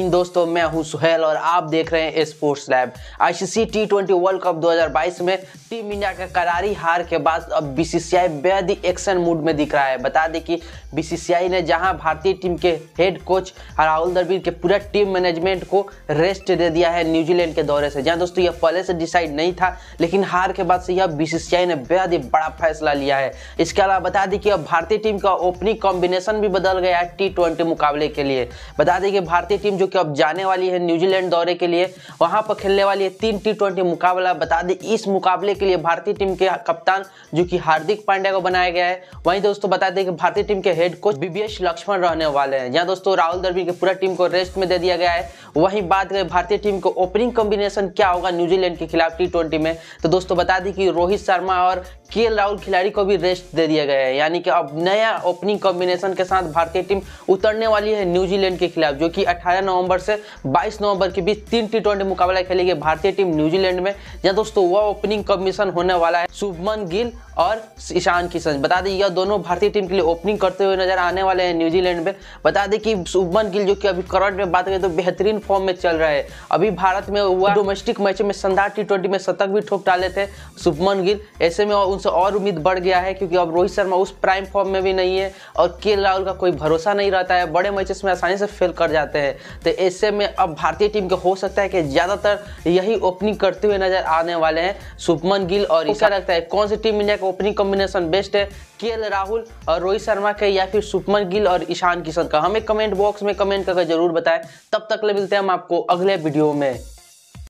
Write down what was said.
हिंद दोस्तों मैं हूं सुहेल और आप देख रहे हैं sports lab ICC T twenty world cup 2022 में टीम इंडिया का करारी हार के बाद अब बीसीसीआई बेहद ही एक्शन मूड में दिख रहा है बता दें कि बीसीसीआई ने जहां भारतीय टीम के हेड कोच राहुल द्रविड़ के पूरा टीम मैनेजमेंट को रेस्ट दे दिया है न्यूजीलैंड के दौरे से जहाँ दोस्तों यह पहले से डिसाइड नहीं था लेकिन हार के बाद से यह बीसीसीआई ने बेहद ही बड़ा फैसला लिया है इसके अलावा बता दें कि अब भारतीय टीम का ओपनिंग कॉम्बिनेशन भी बदल गया है टी मुकाबले के लिए बता दें कि भारतीय टीम जो कि अब जाने वाली है न्यूजीलैंड दौरे के लिए वहां पर खेलने वाली है तीन टी ट्वेंटी मुकाबला बता दें इस मुकाबले के लिए भारतीय टीम के कप्तान जो कि हार्दिक पांड्या को बनाया गया है वहीं दोस्तों बता दें कि भारतीय टीम के हेड कोच बीबीएस लक्ष्मण रहने वाले हैं जहाँ दोस्तों राहुल द्रविड़ की पूरा टीम को रेस्ट में दे दिया गया है वहीं बात करें भारतीय टीम को ओपनिंग कॉम्बिनेशन क्या होगा न्यूजीलैंड के खिलाफ टी में तो दोस्तों बता दें कि रोहित शर्मा और के राहुल खिलाड़ी को भी रेस्ट दे दिया गया है यानी कि अब नया ओपनिंग कॉम्बिनेशन के साथ भारतीय टीम उतरने वाली है न्यूजीलैंड के खिलाफ जो कि 18 नवंबर से 22 नवंबर के बीच तीन टी ट्वेंटी मुकाबला खेलेगी भारतीय टीम न्यूजीलैंड में या दोस्तों वह ओपनिंग कॉम्बिनेशन होने वाला है शुभमन गिल और ईशान किशन बता दें यह दोनों भारतीय टीम के लिए ओपनिंग करते हुए नजर आने वाले हैं न्यूजीलैंड में बता दें कि शुभमन गिल जो कि अभी करंट में बात करें तो बेहतरीन फॉर्म में चल रहा है अभी भारत में हुआ डोमेस्टिक मैच में शानदार टी में शतक भी ठोक डाले थे शुभमन गिल ऐसे में उनसे और उम्मीद बढ़ गया है क्योंकि अब रोहित शर्मा उस प्राइम फॉर्म में भी नहीं है और के राहुल का कोई भरोसा नहीं रहता है बड़े मैचेस में आसानी से फेल कर जाते हैं तो ऐसे में अब भारतीय टीम के हो सकता है कि ज़्यादातर यही ओपनिंग करते हुए नजर आने वाले हैं शुभमन गिल और ऐसा लगता है कौन सी टीम इंडिया को ओपनिंग कॉम्बिनेशन बेस्ट है के राहुल और रोहित शर्मा के या फिर सुपमन गिल और ईशान किशन का हमें कमेंट बॉक्स में कमेंट करके जरूर बताएं तब तक ले मिलते हैं हम आपको अगले वीडियो में